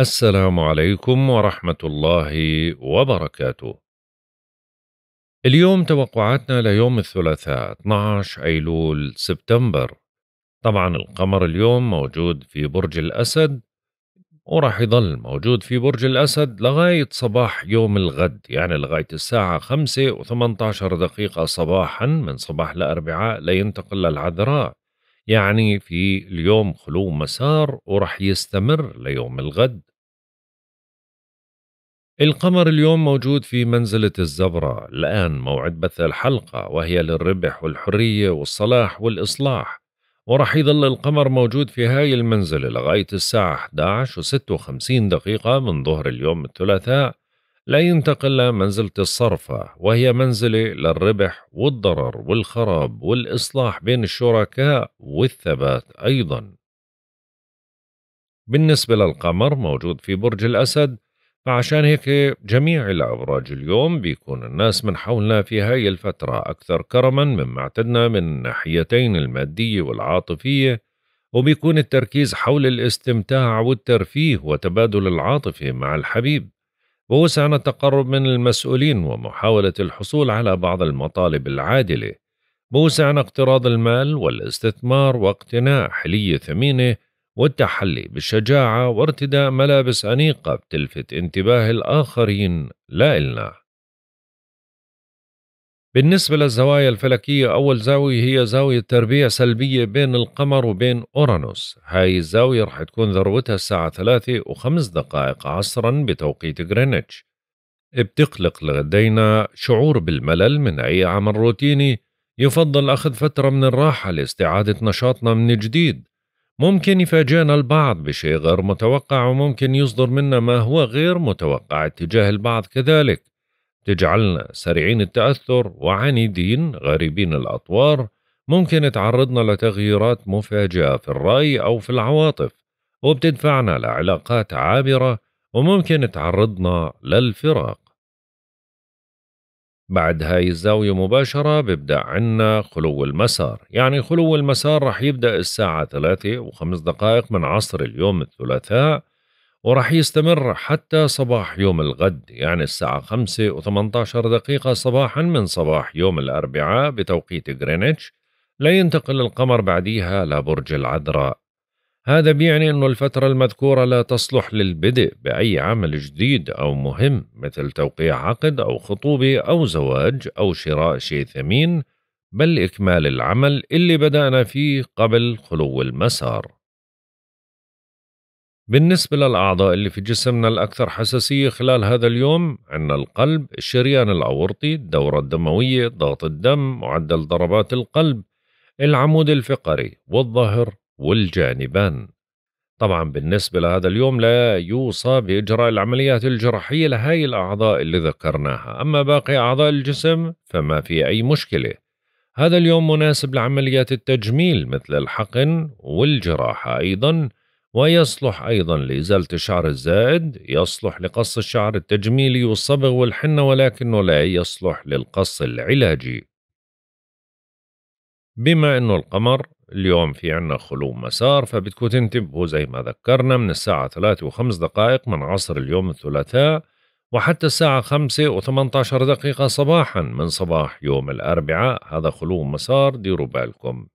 السلام عليكم ورحمة الله وبركاته. اليوم توقعاتنا ليوم الثلاثاء 12 أيلول سبتمبر. طبعا القمر اليوم موجود في برج الأسد وراح يضل موجود في برج الأسد لغاية صباح يوم الغد يعني لغاية الساعة 5 و18 دقيقة صباحا من صباح الأربعاء لينتقل للعذراء يعني في اليوم خلو مسار ورح يستمر ليوم الغد القمر اليوم موجود في منزلة الزبرة الآن موعد بث الحلقة وهي للربح والحرية والصلاح والإصلاح ورح يظل القمر موجود في هاي المنزلة لغاية الساعة 11 و56 دقيقة من ظهر اليوم الثلاثاء لا ينتقل منزلة الصرفة وهي منزلة للربح والضرر والخراب والإصلاح بين الشركاء والثبات أيضا بالنسبة للقمر موجود في برج الأسد فعشان هيك جميع الأبراج اليوم بيكون الناس من حولنا في هاي الفترة أكثر كرما مما اعتدنا من ناحيتين المادية والعاطفية وبيكون التركيز حول الاستمتاع والترفيه وتبادل العاطفة مع الحبيب ووسعنا التقرب من المسؤولين ومحاولة الحصول على بعض المطالب العادلة بوسعنا اقتراض المال والاستثمار واقتناء حلية ثمينة والتحلي بالشجاعة وارتداء ملابس أنيقة بتلفت انتباه الآخرين لا إلنا بالنسبة للزوايا الفلكية أول زاوية هي زاوية تربيع سلبية بين القمر وبين أورانوس هاي الزاوية رح تكون ذروتها الساعة ثلاثة وخمس دقائق عصرا بتوقيت غرينتش بتقلق لدينا شعور بالملل من أي عمل روتيني يفضل أخذ فترة من الراحة لاستعادة نشاطنا من جديد ممكن يفاجئنا البعض بشيء غير متوقع وممكن يصدر منا ما هو غير متوقع اتجاه البعض كذلك تجعلنا سريعين التأثر وعنيدين غريبين الأطوار ممكن تعرضنا لتغييرات مفاجئة في الرأي أو في العواطف وبتدفعنا لعلاقات عابرة وممكن تعرضنا للفراق بعد هاي الزاوية مباشرة ببدأ عنا خلو المسار يعني خلو المسار رح يبدأ الساعة 3 وخمس دقائق من عصر اليوم الثلاثاء وراح يستمر حتى صباح يوم الغد يعني الساعة 5 و18 دقيقة صباحا من صباح يوم الأربعاء بتوقيت غرينتش لينتقل القمر بعديها لبرج العذراء هذا بيعني أن الفترة المذكورة لا تصلح للبدء بأي عمل جديد أو مهم مثل توقيع عقد أو خطوبة أو زواج أو شراء شيء ثمين بل إكمال العمل اللي بدأنا فيه قبل خلو المسار بالنسبة للأعضاء اللي في جسمنا الأكثر حساسية خلال هذا اليوم عندنا القلب، الشريان الأورطي، الدورة الدموية، ضغط الدم، معدل ضربات القلب، العمود الفقري والظهر والجانبان. طبعا بالنسبة لهذا اليوم لا يوصى بإجراء العمليات الجراحية لهاي الأعضاء اللي ذكرناها أما باقي أعضاء الجسم فما في أي مشكلة هذا اليوم مناسب لعمليات التجميل مثل الحقن والجراحة أيضا ويصلح أيضا لإزالة الشعر الزائد يصلح لقص الشعر التجميلي والصبغ والحنة ولكنه لا يصلح للقص العلاجي بما أنه القمر اليوم في عنا خلو مسار فبتكون تنتبهوا زي ما ذكرنا من الساعة 3 و5 دقائق من عصر اليوم الثلاثاء وحتى الساعة 5 و18 دقيقة صباحا من صباح يوم الأربعاء هذا خلو مسار ديروا بالكم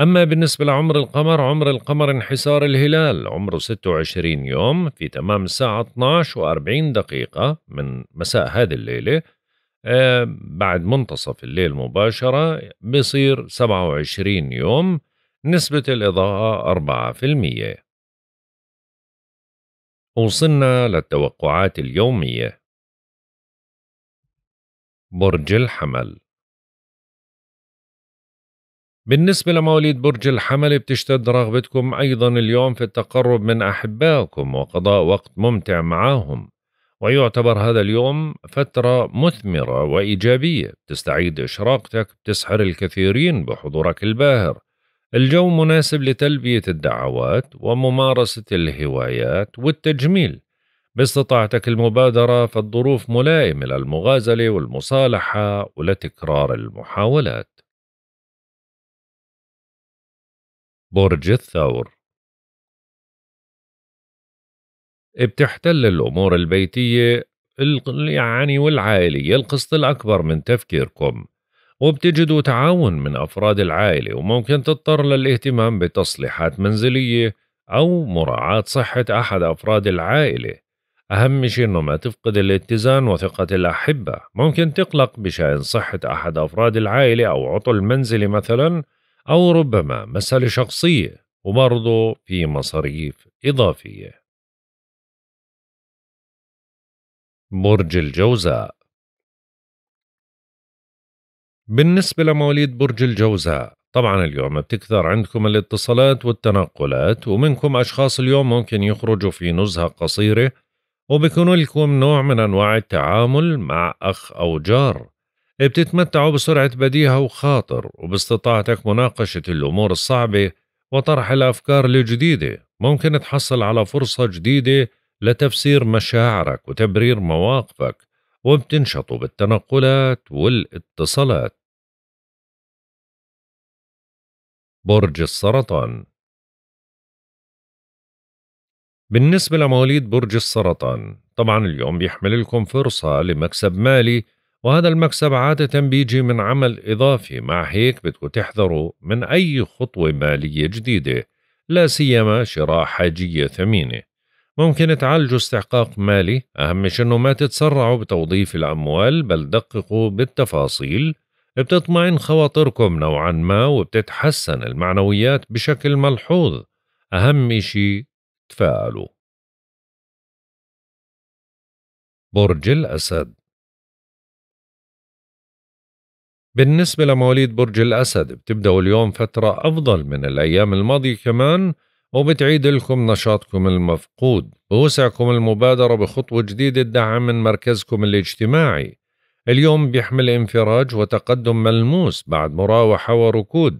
أما بالنسبة لعمر القمر عمر القمر انحسار الهلال عمره 26 يوم في تمام الساعة 12 و40 دقيقة من مساء هذه الليلة آه، بعد منتصف الليل مباشرة بصير 27 يوم نسبة الإضاءة 4% وصلنا للتوقعات اليومية برج الحمل بالنسبة لمواليد برج الحمل بتشتد رغبتكم أيضا اليوم في التقرب من أحبائكم وقضاء وقت ممتع معهم ويعتبر هذا اليوم فترة مثمرة وإيجابية تستعيد إشراقتك بتسحر الكثيرين بحضورك الباهر الجو مناسب لتلبية الدعوات وممارسة الهوايات والتجميل باستطاعتك المبادرة فالظروف ملائمة للمغازلة والمصالحة ولتكرار المحاولات برج الثور بتحتل الأمور البيتية يعني والعائلية القسط الأكبر من تفكيركم وبتجدوا تعاون من أفراد العائلة وممكن تضطر للاهتمام بتصليحات منزلية أو مراعاة صحة أحد أفراد العائلة أهم شيء أنه ما تفقد الاتزان وثقة الأحبة ممكن تقلق بشأن صحة أحد أفراد العائلة أو عطل منزلي مثلاً أو ربما مسألة شخصية وبرضه في مصاريف إضافية برج الجوزاء بالنسبة لمواليد برج الجوزاء طبعا اليوم بتكثر عندكم الاتصالات والتنقلات ومنكم أشخاص اليوم ممكن يخرجوا في نزهة قصيرة وبيكونوا لكم نوع من أنواع التعامل مع أخ أو جار بتتمتعوا بسرعة بديهة وخاطر وباستطاعتك مناقشة الأمور الصعبة وطرح الأفكار الجديدة ممكن تحصل على فرصة جديدة لتفسير مشاعرك وتبرير مواقفك وبتنشطوا بالتنقلات والاتصالات برج السرطان بالنسبة لمواليد برج السرطان طبعا اليوم بيحمل لكم فرصة لمكسب مالي وهذا المكسب عادة بيجي من عمل إضافي مع هيك بدكوا تحذروا من أي خطوة مالية جديدة لا سيما شراء حاجية ثمينة ممكن تعالجوا استحقاق مالي أهم شيء أنه ما تتسرعوا بتوظيف الأموال بل دققوا بالتفاصيل بتطمئن خواطركم نوعا ما وبتتحسن المعنويات بشكل ملحوظ أهم شيء تفاعلوا برج الأسد بالنسبة لمواليد برج الأسد بتبدأوا اليوم فترة أفضل من الأيام الماضية كمان وبتعيد لكم نشاطكم المفقود بوسعكم المبادرة بخطوة جديدة الدعم من مركزكم الاجتماعي اليوم بيحمل انفراج وتقدم ملموس بعد مراوحة وركود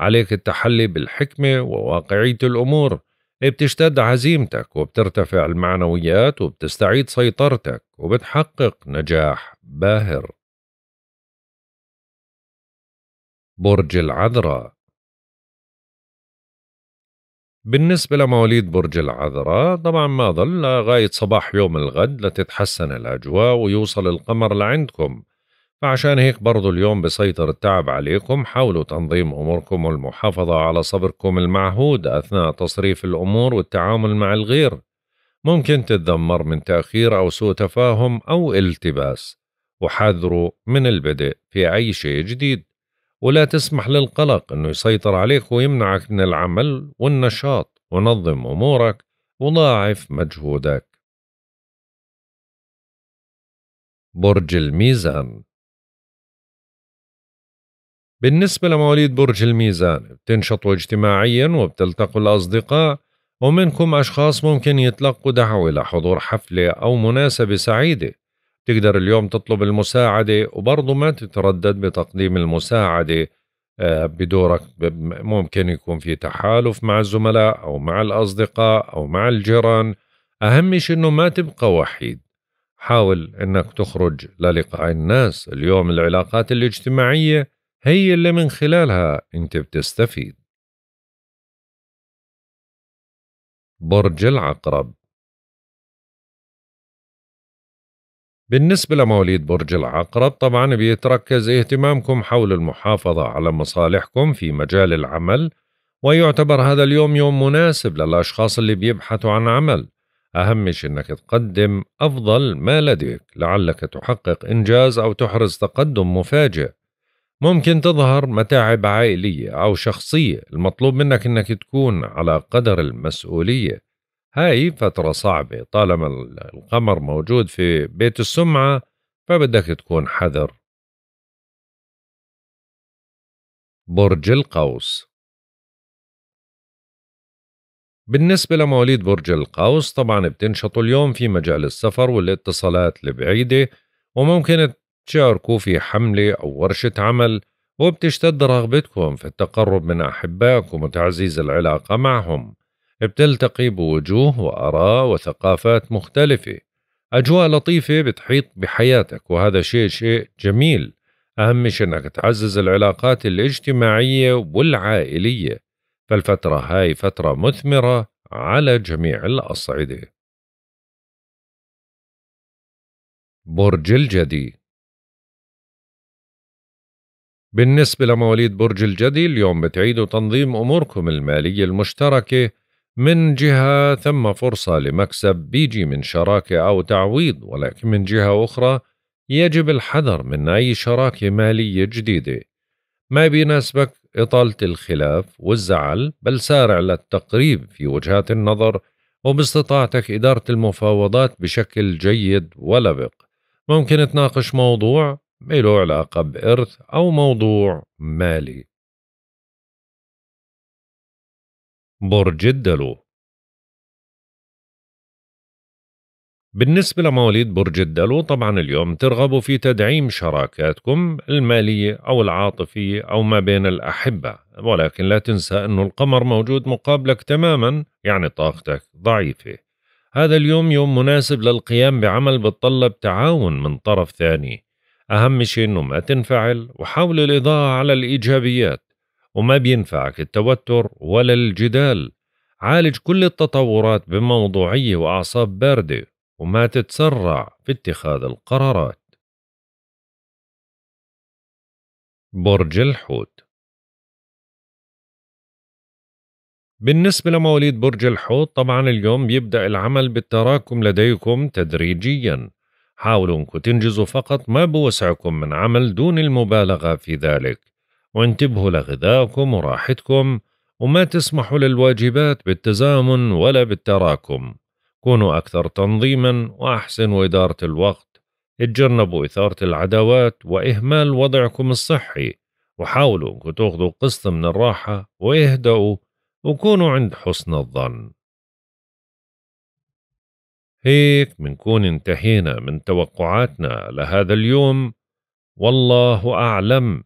عليك التحلي بالحكمة وواقعية الأمور بتشتد عزيمتك وبترتفع المعنويات وبتستعيد سيطرتك وبتحقق نجاح باهر برج العذراء بالنسبة لمواليد برج العذراء طبعا ما ظل لغاية صباح يوم الغد لتتحسن الأجواء ويوصل القمر لعندكم فعشان هيك برضو اليوم بسيطر التعب عليكم حاولوا تنظيم أموركم والمحافظة على صبركم المعهود أثناء تصريف الأمور والتعامل مع الغير ممكن تتذمر من تأخير أو سوء تفاهم أو التباس وحذروا من البدء في أي شيء جديد ولا تسمح للقلق أنه يسيطر عليك ويمنعك من العمل والنشاط ونظم أمورك وضاعف مجهودك برج الميزان بالنسبة لمواليد برج الميزان بتنشطوا اجتماعيا وبتلتقوا الأصدقاء ومنكم أشخاص ممكن يتلقوا دعوة لحضور حفلة أو مناسبة سعيدة تقدر اليوم تطلب المساعدة وبرضه ما تتردد بتقديم المساعدة آه، بدورك ممكن يكون في تحالف مع الزملاء أو مع الأصدقاء أو مع الجيران أهم شيء أنه ما تبقى وحيد حاول أنك تخرج للقاء الناس اليوم العلاقات الاجتماعية هي اللي من خلالها أنت بتستفيد برج العقرب بالنسبة لمواليد برج العقرب طبعا بيتركز اهتمامكم حول المحافظة على مصالحكم في مجال العمل ويعتبر هذا اليوم يوم مناسب للأشخاص اللي بيبحثوا عن عمل أهم شيء أنك تقدم أفضل ما لديك لعلك تحقق إنجاز أو تحرز تقدم مفاجئ ممكن تظهر متاعب عائلية أو شخصية المطلوب منك أنك تكون على قدر المسؤولية هاي فترة صعبة طالما القمر موجود في بيت السمعة فبدك تكون حذر برج القوس بالنسبة لمواليد برج القوس طبعا بتنشطوا اليوم في مجال السفر والاتصالات البعيدة وممكن تشاركوا في حملة أو ورشة عمل وبتشتد رغبتكم في التقرب من أحبائكم وتعزيز العلاقة معهم بتلتقي بوجوه وآراء وثقافات مختلفة أجواء لطيفة بتحيط بحياتك وهذا شيء شيء جميل أهم شيء أنك تعزز العلاقات الاجتماعية والعائلية فالفترة هاي فترة مثمرة على جميع الأصعدة برج الجدي بالنسبة لمواليد برج الجدي اليوم بتعيدوا تنظيم أموركم المالية المشتركة من جهة ثم فرصة لمكسب بيجي من شراكة أو تعويض ولكن من جهة أخرى يجب الحذر من أي شراكة مالية جديدة ما بيناسبك إطالة الخلاف والزعل بل سارع للتقريب في وجهات النظر وباستطاعتك إدارة المفاوضات بشكل جيد ولبق ممكن تناقش موضوع له علاقة بإرث أو موضوع مالي برج الدلو بالنسبة لمواليد برج الدلو طبعا اليوم ترغبوا في تدعيم شراكاتكم المالية أو العاطفية أو ما بين الأحبة ولكن لا تنسى أنه القمر موجود مقابلك تماما يعني طاقتك ضعيفة هذا اليوم يوم مناسب للقيام بعمل بتطلب تعاون من طرف ثاني أهم شيء أنه ما تنفعل وحاول الإضاءة على الإيجابيات وما بينفعك التوتر ولا الجدال عالج كل التطورات بموضوعية وأعصاب باردة وما تتسرع في اتخاذ القرارات برج الحوت بالنسبة لمواليد برج الحوت طبعا اليوم بيبدأ العمل بالتراكم لديكم تدريجيا حاولوا انكم تنجزوا فقط ما بوسعكم من عمل دون المبالغة في ذلك وانتبهوا لغذائكم وراحتكم وما تسمحوا للواجبات بالتزامن ولا بالتراكم كونوا أكثر تنظيما وأحسنوا إدارة الوقت اتجنبوا إثارة العداوات وإهمال وضعكم الصحي وحاولوا أنكم تاخذوا قسط من الراحة واهدأوا وكونوا عند حسن الظن هيك منكون انتهينا من توقعاتنا لهذا اليوم والله أعلم